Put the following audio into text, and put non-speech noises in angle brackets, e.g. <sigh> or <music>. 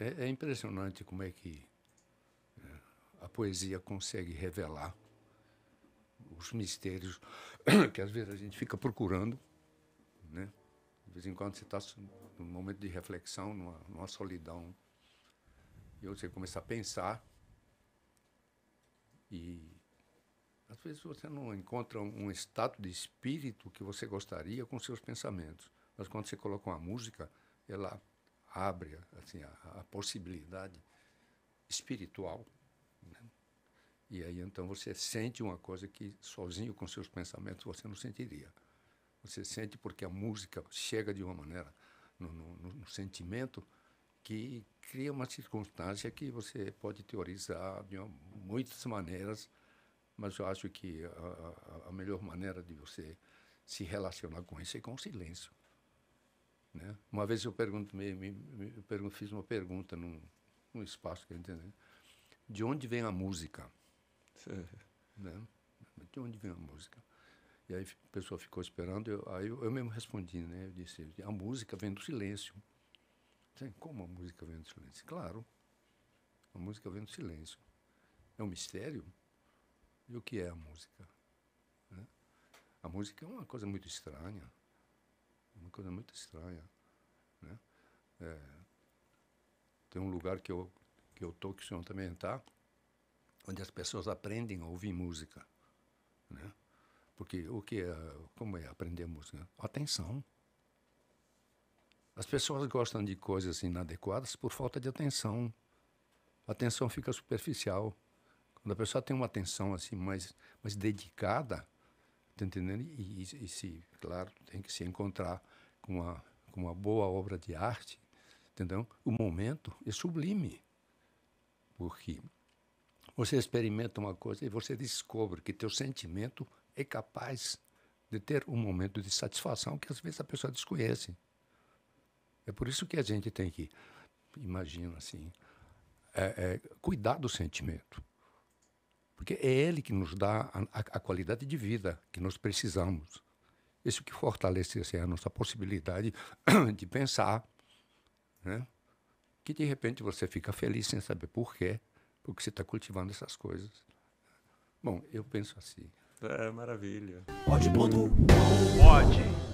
É, é impressionante como é que é, a poesia consegue revelar os mistérios <coughs> que às vezes a gente fica procurando, né? De vez em quando você está num momento de reflexão, numa, numa solidão, e você começa a pensar e às vezes você não encontra um estado de espírito que você gostaria com seus pensamentos, mas quando você coloca uma música, ela abre assim, a, a possibilidade espiritual. Né? E aí então você sente uma coisa que sozinho com seus pensamentos você não sentiria. Você sente porque a música chega de uma maneira no, no, no sentimento que cria uma circunstância que você pode teorizar de uma, muitas maneiras, mas eu acho que a, a melhor maneira de você se relacionar com isso é com o silêncio. Né? Uma vez eu, pergunto, me, me, eu fiz uma pergunta num, num espaço que entendeu. Né? De onde vem a música? né? De onde vem a música? E aí a pessoa ficou esperando, eu, aí eu, eu mesmo respondi, né? Eu disse, a música vem do silêncio. Como a música vem do silêncio? Claro, a música vem do silêncio. É um mistério? E o que é a música? Né? A música é uma coisa muito estranha uma coisa muito estranha. Né? É, tem um lugar que eu que eu tô que o senhor também está, onde as pessoas aprendem a ouvir música, né? Porque o que é, como é aprender música? Atenção. As pessoas gostam de coisas inadequadas por falta de atenção. A atenção fica superficial. Quando a pessoa tem uma atenção assim mais mais dedicada, tá entendendo? E, e, e se, claro, tem que se encontrar com uma, com uma boa obra de arte, entendeu? o momento é sublime. Porque você experimenta uma coisa e você descobre que teu sentimento é capaz de ter um momento de satisfação que às vezes a pessoa desconhece. É por isso que a gente tem que, imagina assim, é, é, cuidar do sentimento. Porque é ele que nos dá a, a, a qualidade de vida que nós precisamos. Isso que assim a nossa possibilidade <clears throat> de pensar, né? que de repente você fica feliz sem saber por quê, porque você está cultivando essas coisas. Bom, eu penso assim. É, maravilha. Pode, Pode.